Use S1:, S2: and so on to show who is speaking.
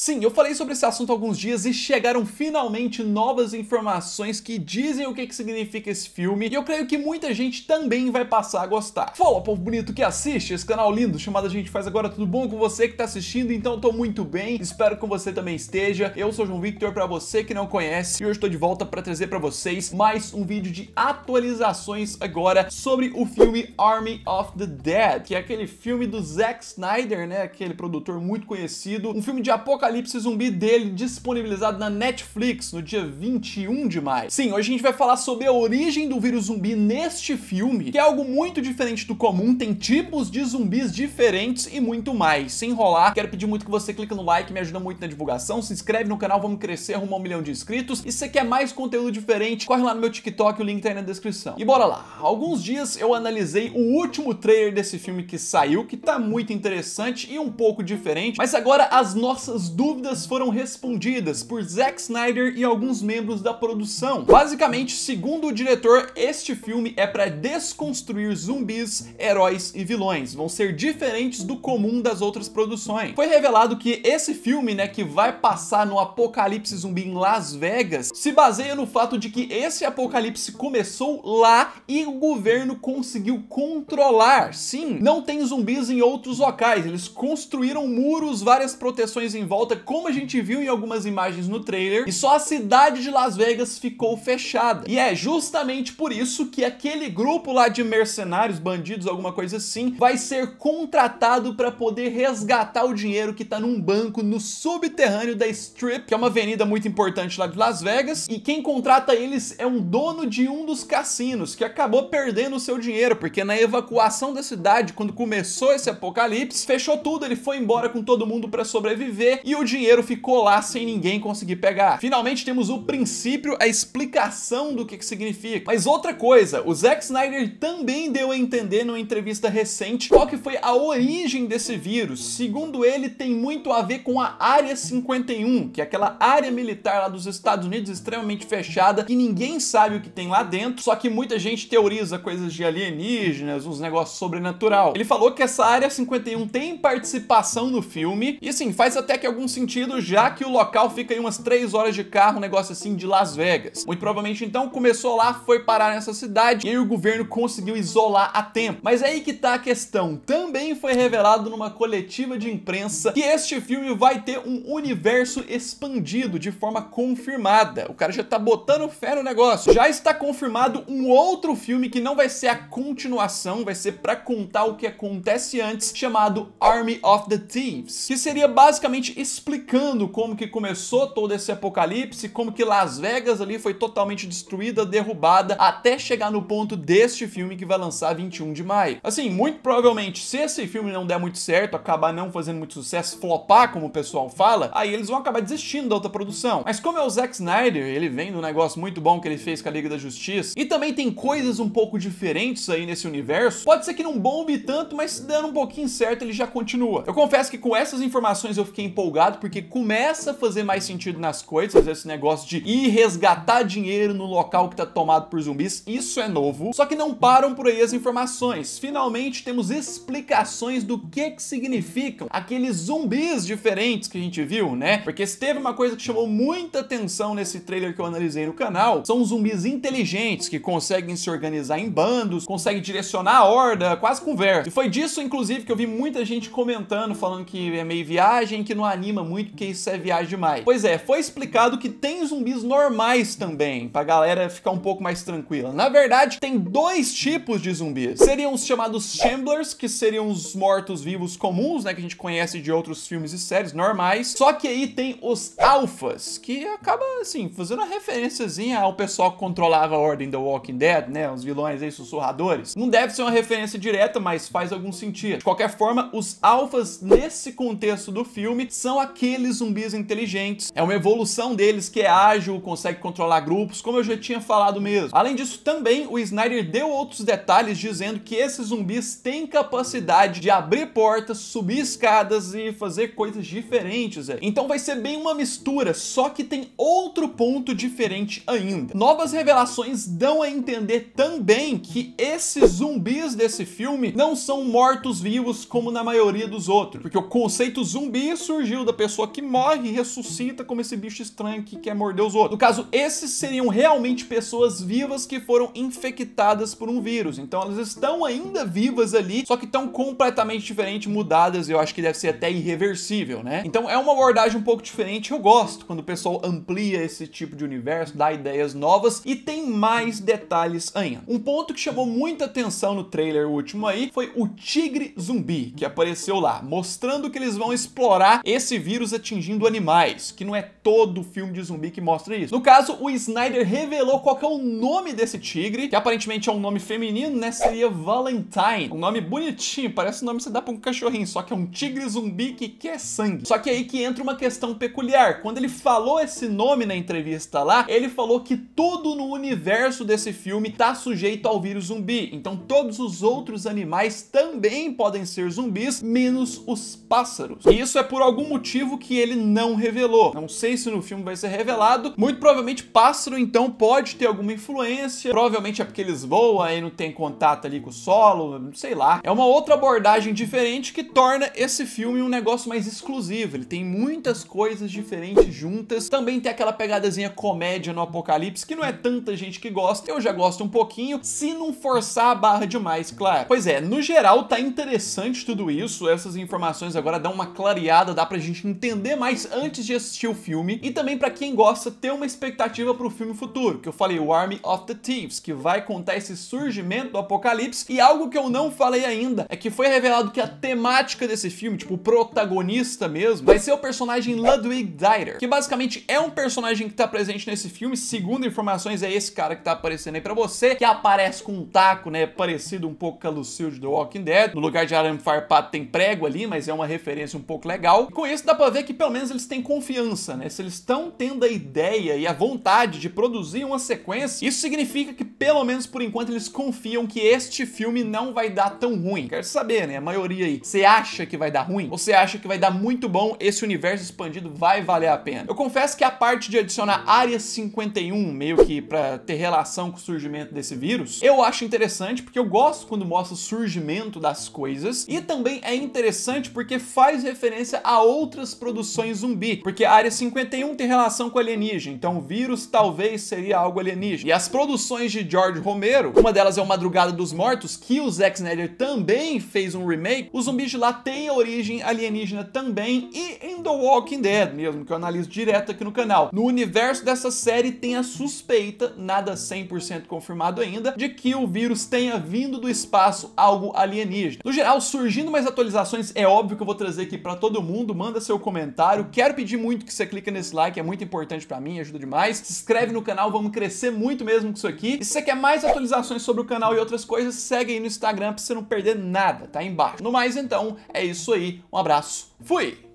S1: Sim, eu falei sobre esse assunto há alguns dias e chegaram finalmente novas informações que dizem o que, que significa esse filme e eu creio que muita gente também vai passar a gostar. Fala, povo bonito que assiste, esse canal lindo chamado A Gente Faz Agora, tudo bom com você que tá assistindo? Então eu tô muito bem, espero que você também esteja. Eu sou João Victor, para você que não conhece, e hoje estou de volta para trazer para vocês mais um vídeo de atualizações agora sobre o filme Army of the Dead, que é aquele filme do Zack Snyder, né, aquele produtor muito conhecido, um filme de apocalipse apocalipse zumbi dele disponibilizado na Netflix no dia 21 de maio. Sim, hoje a gente vai falar sobre a origem do vírus zumbi neste filme, que é algo muito diferente do comum, tem tipos de zumbis diferentes e muito mais. Sem enrolar, quero pedir muito que você clique no like, me ajuda muito na divulgação, se inscreve no canal, vamos crescer, arrumar um milhão de inscritos. E se você quer mais conteúdo diferente, corre lá no meu TikTok, o link tá aí na descrição. E bora lá. alguns dias eu analisei o último trailer desse filme que saiu, que tá muito interessante e um pouco diferente, mas agora as nossas dúvidas foram respondidas por Zack Snyder e alguns membros da produção. Basicamente, segundo o diretor, este filme é para desconstruir zumbis, heróis e vilões. Vão ser diferentes do comum das outras produções. Foi revelado que esse filme, né, que vai passar no apocalipse zumbi em Las Vegas, se baseia no fato de que esse apocalipse começou lá e o governo conseguiu controlar. Sim, não tem zumbis em outros locais. Eles construíram muros, várias proteções em volta volta, como a gente viu em algumas imagens no trailer, e só a cidade de Las Vegas ficou fechada. E é justamente por isso que aquele grupo lá de mercenários, bandidos, alguma coisa assim, vai ser contratado para poder resgatar o dinheiro que tá num banco no subterrâneo da Strip, que é uma avenida muito importante lá de Las Vegas, e quem contrata eles é um dono de um dos cassinos, que acabou perdendo o seu dinheiro, porque na evacuação da cidade, quando começou esse apocalipse, fechou tudo, ele foi embora com todo mundo para sobreviver, e o dinheiro ficou lá sem ninguém conseguir pegar. Finalmente temos o princípio, a explicação do que, que significa. Mas outra coisa, o Zack Snyder também deu a entender numa entrevista recente qual que foi a origem desse vírus. Segundo ele, tem muito a ver com a Área 51, que é aquela área militar lá dos Estados Unidos extremamente fechada, que ninguém sabe o que tem lá dentro, só que muita gente teoriza coisas de alienígenas, uns negócios sobrenatural. Ele falou que essa Área 51 tem participação no filme, e assim, faz até que algum sentido, já que o local fica em umas 3 horas de carro, um negócio assim de Las Vegas. Muito provavelmente então começou lá, foi parar nessa cidade e aí o governo conseguiu isolar a tempo. Mas é aí que tá a questão. Também foi revelado numa coletiva de imprensa que este filme vai ter um universo expandido de forma confirmada. O cara já tá botando fé no negócio. Já está confirmado um outro filme que não vai ser a continuação, vai ser para contar o que acontece antes, chamado Army of the Thieves, que seria basicamente explicando como que começou todo esse apocalipse, como que Las Vegas ali foi totalmente destruída, derrubada, até chegar no ponto deste filme que vai lançar 21 de maio. Assim, muito provavelmente, se esse filme não der muito certo, acabar não fazendo muito sucesso, flopar, como o pessoal fala, aí eles vão acabar desistindo da outra produção. Mas como é o Zack Snyder, ele vem do negócio muito bom que ele fez com a Liga da Justiça, e também tem coisas um pouco diferentes aí nesse universo, pode ser que não bombe tanto, mas se dando um pouquinho certo, ele já continua. Eu confesso que com essas informações eu fiquei empolgado empolgado porque começa a fazer mais sentido nas coisas, esse negócio de ir resgatar dinheiro no local que tá tomado por zumbis, isso é novo. Só que não param por aí as informações. Finalmente temos explicações do que que significam aqueles zumbis diferentes que a gente viu, né? Porque se teve uma coisa que chamou muita atenção nesse trailer que eu analisei no canal, são zumbis inteligentes que conseguem se organizar em bandos, conseguem direcionar a horda, quase conversa. E foi disso, inclusive, que eu vi muita gente comentando, falando que é meio viagem, que no anime anima muito porque isso é viagem demais. Pois é, foi explicado que tem zumbis normais também, pra galera ficar um pouco mais tranquila. Na verdade, tem dois tipos de zumbis. Seriam os chamados Shamblers, que seriam os mortos-vivos comuns, né, que a gente conhece de outros filmes e séries normais. Só que aí tem os Alphas, que acaba, assim, fazendo uma referênciazinha ao pessoal que controlava a ordem The Walking Dead, né, os vilões aí, sussurradores. Não deve ser uma referência direta, mas faz algum sentido. De qualquer forma, os Alphas, nesse contexto do filme, são aqueles zumbis inteligentes. É uma evolução deles que é ágil, consegue controlar grupos, como eu já tinha falado mesmo. Além disso, também o Snyder deu outros detalhes dizendo que esses zumbis têm capacidade de abrir portas, subir escadas e fazer coisas diferentes. É. Então vai ser bem uma mistura, só que tem outro ponto diferente ainda. Novas revelações dão a entender também que esses zumbis desse filme não são mortos-vivos como na maioria dos outros, porque o conceito zumbi surgiu da pessoa que morre e ressuscita como esse bicho estranho que quer morder os outros. No caso, esses seriam realmente pessoas vivas que foram infectadas por um vírus. Então elas estão ainda vivas ali, só que estão completamente diferentes, mudadas, eu acho que deve ser até irreversível, né? Então é uma abordagem um pouco diferente, eu gosto quando o pessoal amplia esse tipo de universo, dá ideias novas e tem mais detalhes ainda. Um ponto que chamou muita atenção no trailer último aí foi o tigre zumbi que apareceu lá, mostrando que eles vão explorar esse esse vírus atingindo animais, que não é todo filme de zumbi que mostra isso. No caso, o Snyder revelou qual é o nome desse tigre, que aparentemente é um nome feminino, né? Seria Valentine. Um nome bonitinho, parece o nome que você dá pra um cachorrinho, só que é um tigre zumbi que quer sangue. Só que é aí que entra uma questão peculiar. Quando ele falou esse nome na entrevista lá, ele falou que tudo no universo desse filme tá sujeito ao vírus zumbi. Então todos os outros animais também podem ser zumbis, menos os pássaros. E isso é por algum motivo motivo que ele não revelou. Não sei se no filme vai ser revelado. Muito provavelmente Pássaro, então, pode ter alguma influência. Provavelmente é porque eles voam e não tem contato ali com o solo, sei lá. É uma outra abordagem diferente que torna esse filme um negócio mais exclusivo. Ele tem muitas coisas diferentes juntas. Também tem aquela pegadazinha comédia no Apocalipse, que não é tanta gente que gosta. Eu já gosto um pouquinho, se não forçar a barra demais, claro. Pois é, no geral tá interessante tudo isso. Essas informações agora dão uma clareada, dá pra gente gente entender mais antes de assistir o filme e também para quem gosta ter uma expectativa para o filme futuro, que eu falei o Army of the Thieves, que vai contar esse surgimento do apocalipse e algo que eu não falei ainda é que foi revelado que a temática desse filme, tipo o protagonista mesmo, vai ser o personagem Ludwig Dieter, que basicamente é um personagem que tá presente nesse filme, segundo informações é esse cara que tá aparecendo aí para você, que aparece com um taco, né, parecido um pouco com a Lucille de The Walking Dead, no lugar de Aram farpado tem prego ali, mas é uma referência um pouco legal. E com isso isso dá para ver que pelo menos eles têm confiança, né? Se eles estão tendo a ideia e a vontade de produzir uma sequência, isso significa que pelo menos por enquanto eles confiam que este filme não vai dar tão ruim. Quero saber, né? A maioria aí, você acha que vai dar ruim? Ou você acha que vai dar muito bom? Esse universo expandido vai valer a pena? Eu confesso que a parte de adicionar área 51, meio que para ter relação com o surgimento desse vírus, eu acho interessante porque eu gosto quando mostra o surgimento das coisas e também é interessante porque faz referência a outros outras produções zumbi, porque a Área 51 tem relação com alienígena, então o vírus talvez seria algo alienígena. E as produções de George Romero, uma delas é o Madrugada dos Mortos, que o Zack Snyder também fez um remake, os zumbis de lá têm origem alienígena também, e em The Walking Dead mesmo, que eu analiso direto aqui no canal. No universo dessa série tem a suspeita, nada 100% confirmado ainda, de que o vírus tenha vindo do espaço algo alienígena. No geral, surgindo mais atualizações, é óbvio que eu vou trazer aqui para todo mundo, manda manda seu comentário. Quero pedir muito que você clique nesse like, é muito importante para mim, ajuda demais. Se inscreve no canal, vamos crescer muito mesmo com isso aqui. E se você quer mais atualizações sobre o canal e outras coisas, segue aí no Instagram pra você não perder nada, tá aí embaixo. No mais, então, é isso aí. Um abraço, fui!